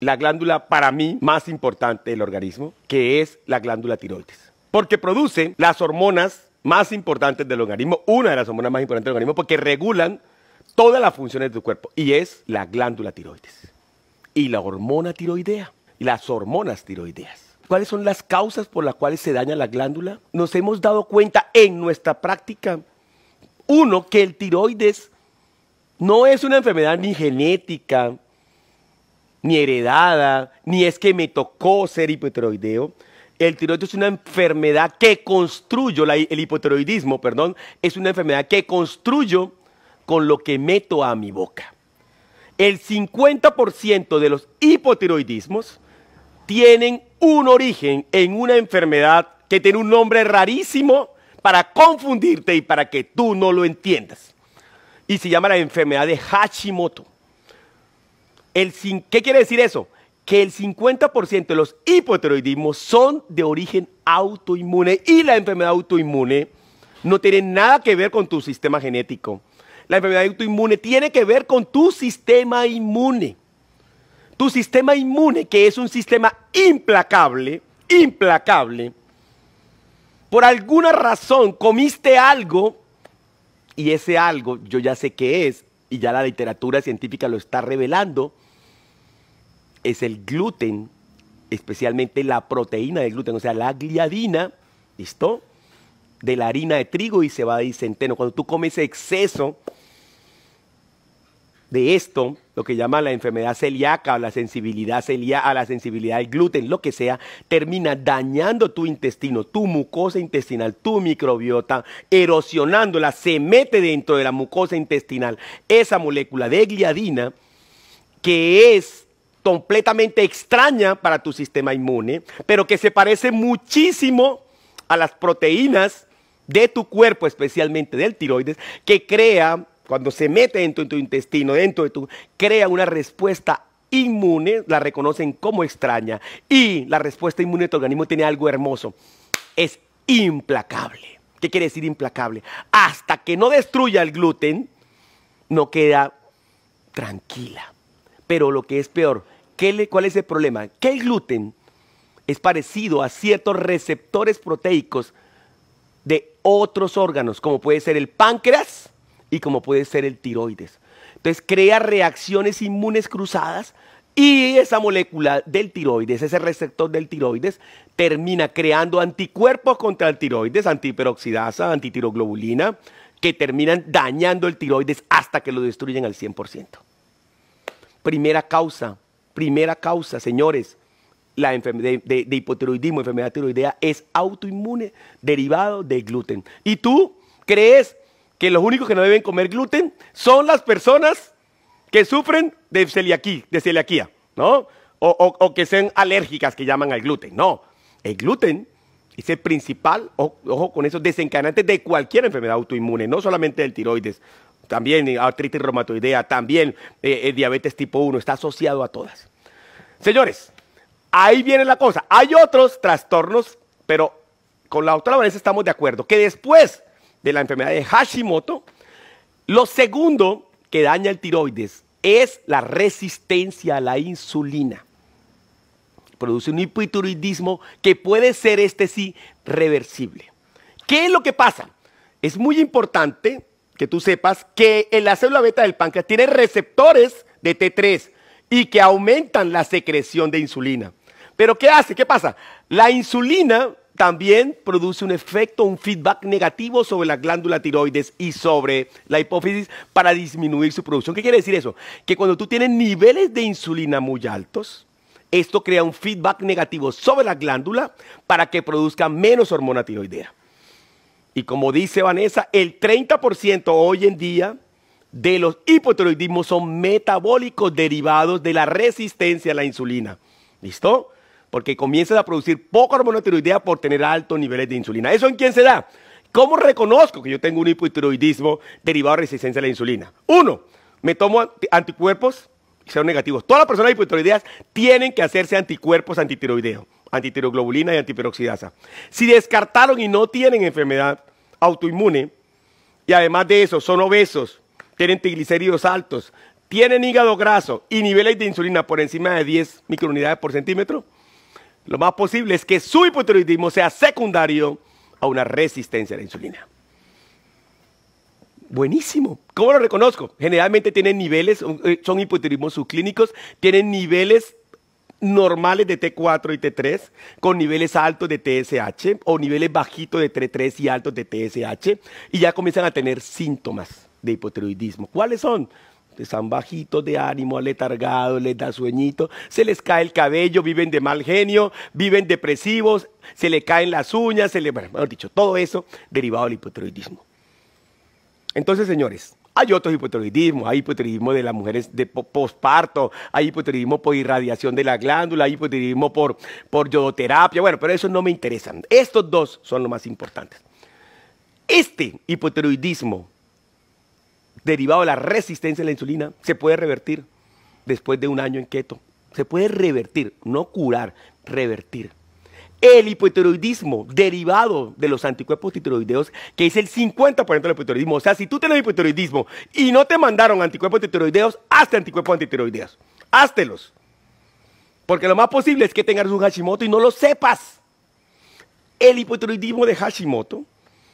la glándula para mí más importante del organismo, que es la glándula tiroides. Porque produce las hormonas más importantes del organismo, una de las hormonas más importantes del organismo, porque regulan todas las funciones de tu cuerpo, y es la glándula tiroides. Y la hormona tiroidea, y las hormonas tiroideas. ¿Cuáles son las causas por las cuales se daña la glándula? Nos hemos dado cuenta en nuestra práctica, uno, que el tiroides no es una enfermedad ni genética, ni heredada, ni es que me tocó ser hipotiroideo. El tiroides es una enfermedad que construyo, el hipotiroidismo, perdón, es una enfermedad que construyo con lo que meto a mi boca. El 50% de los hipotiroidismos tienen un origen en una enfermedad que tiene un nombre rarísimo para confundirte y para que tú no lo entiendas. Y se llama la enfermedad de Hashimoto. ¿Qué quiere decir eso? Que el 50% de los hipotiroidismos son de origen autoinmune y la enfermedad autoinmune no tiene nada que ver con tu sistema genético. La enfermedad autoinmune tiene que ver con tu sistema inmune. Tu sistema inmune, que es un sistema implacable, implacable, por alguna razón comiste algo y ese algo yo ya sé qué es y ya la literatura científica lo está revelando es el gluten, especialmente la proteína del gluten, o sea, la gliadina, ¿listo? De la harina de trigo y va a centeno. Cuando tú comes exceso de esto, lo que llaman la enfermedad celíaca la sensibilidad celíaca a la sensibilidad al gluten, lo que sea, termina dañando tu intestino, tu mucosa intestinal, tu microbiota, erosionándola, se mete dentro de la mucosa intestinal esa molécula de gliadina que es completamente extraña para tu sistema inmune, pero que se parece muchísimo a las proteínas de tu cuerpo, especialmente del tiroides, que crea, cuando se mete dentro de tu intestino, dentro de tu, crea una respuesta inmune, la reconocen como extraña, y la respuesta inmune de tu organismo tiene algo hermoso, es implacable. ¿Qué quiere decir implacable? Hasta que no destruya el gluten, no queda tranquila. Pero lo que es peor, ¿Cuál es el problema? Que el gluten es parecido a ciertos receptores proteicos de otros órganos, como puede ser el páncreas y como puede ser el tiroides. Entonces crea reacciones inmunes cruzadas y esa molécula del tiroides, ese receptor del tiroides, termina creando anticuerpos contra el tiroides, antiperoxidasa, antitiroglobulina, que terminan dañando el tiroides hasta que lo destruyen al 100%. Primera causa primera causa, señores, la de, de, hipotiroidismo, enfermedad tiroidea, es autoinmune derivado del gluten. ¿Y tú crees que los únicos que no deben comer gluten son las personas que sufren de celiaquía, de ¿no? O, que sean alérgicas, que llaman al gluten. No, el gluten es el principal, ojo, con eso, desencadenante de cualquier enfermedad autoinmune, no solamente del tiroides, también artritis reumatoidea, también eh, eh, diabetes tipo 1, está asociado a todas. Señores, ahí viene la cosa. Hay otros trastornos, pero con la doctora Vanessa estamos de acuerdo, que después de la enfermedad de Hashimoto, lo segundo que daña el tiroides es la resistencia a la insulina. Produce un hipotiroidismo que puede ser este sí reversible. ¿Qué es lo que pasa? Es muy importante que tú sepas que en la célula beta del páncreas tiene receptores de T3 y que aumentan la secreción de insulina. Pero ¿qué hace? ¿Qué pasa? La insulina también produce un efecto, un feedback negativo sobre la glándula tiroides y sobre la hipófisis para disminuir su producción. ¿Qué quiere decir eso? Que cuando tú tienes niveles de insulina muy altos, esto crea un feedback negativo sobre la glándula para que produzca menos hormona tiroidea. Y como dice Vanessa, el 30% hoy en día de los hipotiroidismos son metabólicos derivados de la resistencia a la insulina. ¿Listo? Porque comienzas a producir poca hormona tiroidea por tener altos niveles de insulina. ¿Eso en quién se da? ¿Cómo reconozco que yo tengo un hipotiroidismo derivado de resistencia a la insulina? Uno, me tomo anticuerpos y son negativos. Todas las personas hipotiroideas tienen que hacerse anticuerpos antitiroideos antiteroglobulina y antiperoxidasa. Si descartaron y no tienen enfermedad autoinmune, y además de eso son obesos, tienen triglicéridos altos, tienen hígado graso y niveles de insulina por encima de 10 microunidades por centímetro, lo más posible es que su hipotiroidismo sea secundario a una resistencia a la insulina. Buenísimo. ¿Cómo lo reconozco? Generalmente tienen niveles, eh, son hipotiroidismos subclínicos, tienen niveles normales de T4 y T3 con niveles altos de TSH o niveles bajitos de T3 y altos de TSH y ya comienzan a tener síntomas de hipotiroidismo. ¿Cuáles son? Están bajitos de ánimo, letargados, les da sueñito, se les cae el cabello, viven de mal genio, viven depresivos, se les caen las uñas, se les... bueno, mejor dicho, todo eso derivado del hipotiroidismo. Entonces, señores, hay otros hipotiroidismos, hay hipotiroidismo de las mujeres de posparto, hay hipotiroidismo por irradiación de la glándula, hay hipotiroidismo por, por yodoterapia, bueno, pero eso no me interesan. Estos dos son los más importantes. Este hipotiroidismo derivado de la resistencia a la insulina se puede revertir después de un año en keto. Se puede revertir, no curar, revertir. El hipotiroidismo derivado de los anticuerpos tiroideos, que es el 50% del hipotiroidismo. O sea, si tú tienes hipotiroidismo y no te mandaron anticuerpos tiroideos, hazte anticuerpos antitiroideos. Háztelos. Porque lo más posible es que tengas un Hashimoto y no lo sepas. El hipotiroidismo de Hashimoto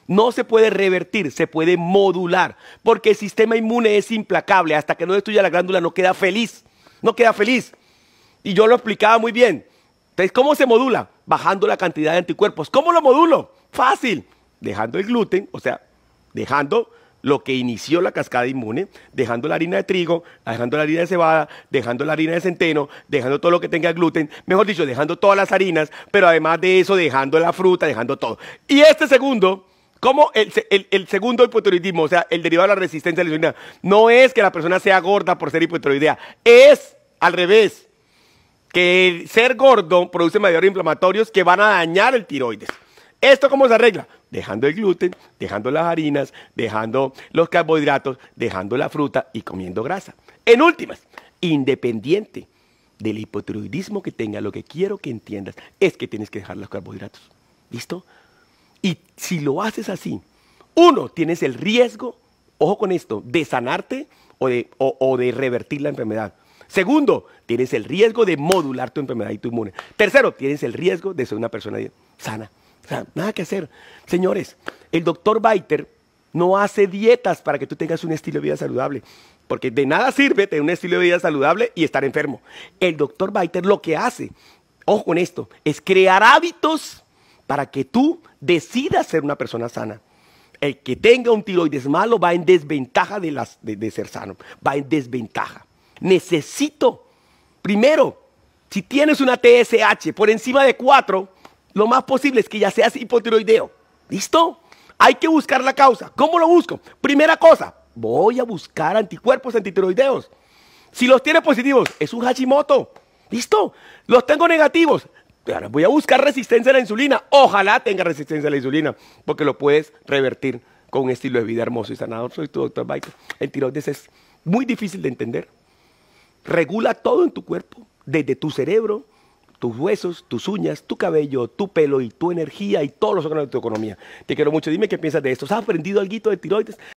no se puede revertir, se puede modular, porque el sistema inmune es implacable. Hasta que no destruya la glándula no queda feliz, no queda feliz. Y yo lo explicaba muy bien. Entonces, ¿cómo se modula? Bajando la cantidad de anticuerpos. ¿Cómo lo modulo? Fácil. Dejando el gluten, o sea, dejando lo que inició la cascada inmune, dejando la harina de trigo, dejando la harina de cebada, dejando la harina de centeno, dejando todo lo que tenga gluten, mejor dicho, dejando todas las harinas, pero además de eso, dejando la fruta, dejando todo. Y este segundo, como el, el segundo hipotiroidismo, o sea, el derivado de la resistencia a la insulina, no es que la persona sea gorda por ser hipotiroidea, es al revés que ser gordo produce mayores inflamatorios que van a dañar el tiroides. ¿Esto cómo se arregla? Dejando el gluten, dejando las harinas, dejando los carbohidratos, dejando la fruta y comiendo grasa. En últimas, independiente del hipotiroidismo que tenga, lo que quiero que entiendas es que tienes que dejar los carbohidratos. ¿Listo? Y si lo haces así, uno, tienes el riesgo, ojo con esto, de sanarte o de, o de revertir la enfermedad. Segundo, tienes el riesgo de modular tu enfermedad y tu inmune. Tercero, tienes el riesgo de ser una persona sana. nada que hacer. Señores, el doctor Biter no hace dietas para que tú tengas un estilo de vida saludable. Porque de nada sirve tener un estilo de vida saludable y estar enfermo. El doctor Biter lo que hace, ojo con esto, es crear hábitos para que tú decidas ser una persona sana. El que tenga un tiroides malo va en desventaja de ser sano, va en desventaja necesito. Primero, si tienes una TSH por encima de 4, lo más posible es que ya seas hipotiroideo. ¿Listo? Hay que buscar la causa. ¿Cómo lo busco? Primera cosa, voy a buscar anticuerpos antitiroideos. Si los tiene positivos, es un Hashimoto. ¿Listo? Los tengo negativos. Ahora voy a buscar resistencia a la insulina. Ojalá tenga resistencia a la insulina, porque lo puedes revertir con estilo de vida hermoso y sanador. Soy tu doctor bike El tiroides es muy difícil de entender regula todo en tu cuerpo, desde tu cerebro, tus huesos, tus uñas, tu cabello, tu pelo y tu energía y todos los órganos de tu economía. Te quiero mucho, dime qué piensas de esto. ¿Has aprendido algo de tiroides?